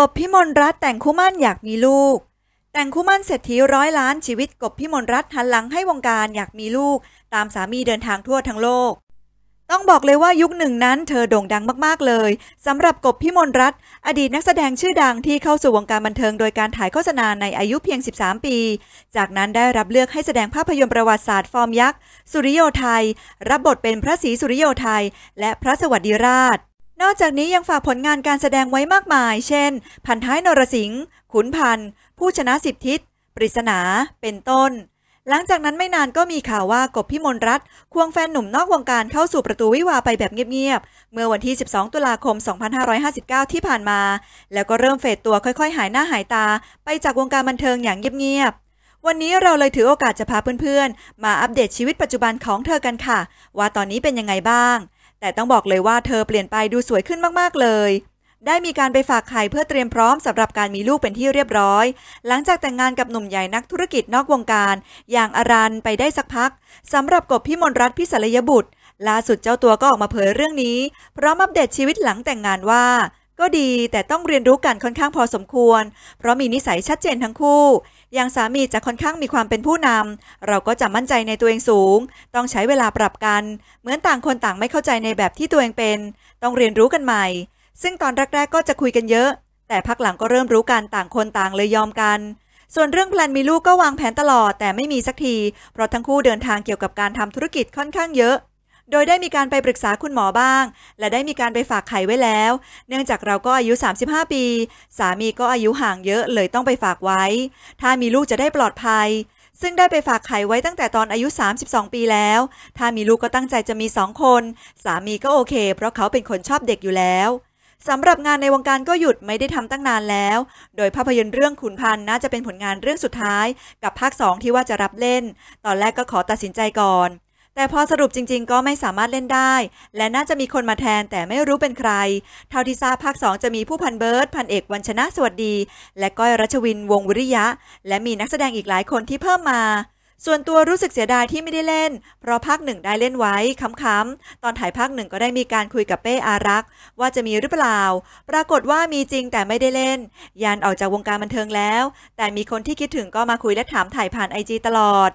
กบพิมลรัตแต่งคู่มั่นอยากมีลูก แต่งคู่มั่นเศรษฐีร้อยล้านชีวิตกบพิมลรัตหันหลังให้วงการอยากมีลูก ตามสามีเดินทางทั่วทั้งโลก ต้องบอกเลยว่ายุคหนึ่งนั้นเธอโด่งดังมากๆเลยสำหรับกบพิมลรัตอดีตนักแสดงชื่อดังที่เข้าสู่วงการบันเทิงโดยการถ่ายโฆษณาในอายุเพียง 13 ปี จากนั้นได้รับเลือกให้แสดงภาพยนตร์ประวัติศาสตร์ฟอร์มยักษ์สุริโยไทยรับบทเป็นพระศรีสุริโยไทยและพระสวัสดิราชนอกจากนี้ยังฝากผลงานการแสดงไว้มากมาย เช่น พันท้ายนรสิงห์ขุนพันธ์ผู้ชนะสิบทิศ ปริศนาเป็นต้น หลังจากนั้นไม่นานก็มีข่าวว่ากบพิมลรัตควงแฟนหนุ่มนอกวงการเข้าสู่ประตูวิวาไปแบบเงียบๆเมื่อวันที่ 12 ตุลาคม 2559 ที่ผ่านมา แล้วก็เริ่มเฟดตัวค่อยๆ หายหน้าหายตา ไปจากวงการบันเทิงอย่างเงียบๆวันนี้เราเลยถือโอกาสจะพาเพื่อนๆมาอัปเดตชีวิตปัจจุบันของเธอกันค่ะ ว่าตอนนี้เป็นยังไงบ้างแต่ต้องบอกเลยว่าเธอเปลี่ยนไปดูสวยขึ้นมาก ๆ เลย ได้มีการไปฝากไข่เพื่อเตรียมพร้อมสำหรับการมีลูกเป็นที่เรียบร้อย หลังจากแต่งงานกับหนุ่มใหญ่นักธุรกิจนอกวงการ อย่างอารันไปได้สักพัก สำหรับกบพิมลรัตน์พิศรยบุตร ล่าสุดเจ้าตัวก็ออกมาเผยเรื่องนี้ พร้อมอัปเดตชีวิตหลังแต่งงานว่าก็ดี แต่ต้องเรียนรู้กันค่อนข้างพอสมควร เพราะมีนิสัยชัดเจนทั้งคู่อย่างสามีจะค่อนข้างมีความเป็นผู้นำ เราก็จะมั่นใจในตัวเองสูงต้องใช้เวลาปรับกัน เหมือนต่างคนต่างไม่เข้าใจในแบบที่ตัวเองเป็น ต้องเรียนรู้กันใหม่ ซึ่งตอนแรกๆก็จะคุยกันเยอะแต่พักหลังก็เริ่มรู้กันต่างคนต่างเลยยอมกัน ส่วนเรื่องแพลนมีลูกก็วางแผนตลอดแต่ไม่มีสักที เพราะทั้งคู่เดินทางเกี่ยวกับการทำธุรกิจค่อนข้างเยอะโดยได้มีการไปปรึกษาคุณหมอบ้าง และได้มีการไปฝากไข่ไว้แล้ว เนื่องจากเราก็อายุ 35 ปี สามีก็อายุห่างเยอะเลยต้องไปฝากไว้ ถ้ามีลูกจะได้ปลอดภัย ซึ่งได้ไปฝากไข่ไว้ตั้งแต่ตอนอายุ 32 ปีแล้ว ถ้ามีลูกก็ตั้งใจจะมีสองคน สามีก็โอเค เพราะเขาเป็นคนชอบเด็กอยู่แล้วสำหรับงานในวงการก็หยุดไม่ได้ทำตั้งนานแล้ว โดยภาพยนตร์เรื่องขุนพันธ์น่าจะเป็นผลงานเรื่องสุดท้าย กับภาค2ที่ว่าจะรับเล่น ตอนแรกก็ขอตัดสินใจก่อนแต่พอสรุปจริง ๆก็ไม่สามารถเล่นได้ และน่าจะมีคนมาแทนแต่ไม่รู้เป็นใคร เท่าที่ทราบภาค2จะมีผู้พันเบิร์ตพันเอกวันชนะสวัสดี และก้อยรัชวินวงวิริยะ และมีนักแสดงอีกหลายคนที่เพิ่มมา ส่วนตัวรู้สึกเสียดายที่ไม่ได้เล่น เพราะภาคหนึ่งได้เล่นไว้ค้ำๆตอนถ่ายภาคหนึ่งก็ได้มีการคุยกับเป้อารักษ์ว่าจะมีหรือเปล่า ปรากฏว่ามีจริงแต่ไม่ได้เล่นยานออกจากวงการบันเทิงแล้ว แต่มีคนที่คิดถึงก็มาคุยและถามถ่ายผ่านไอจีตลอด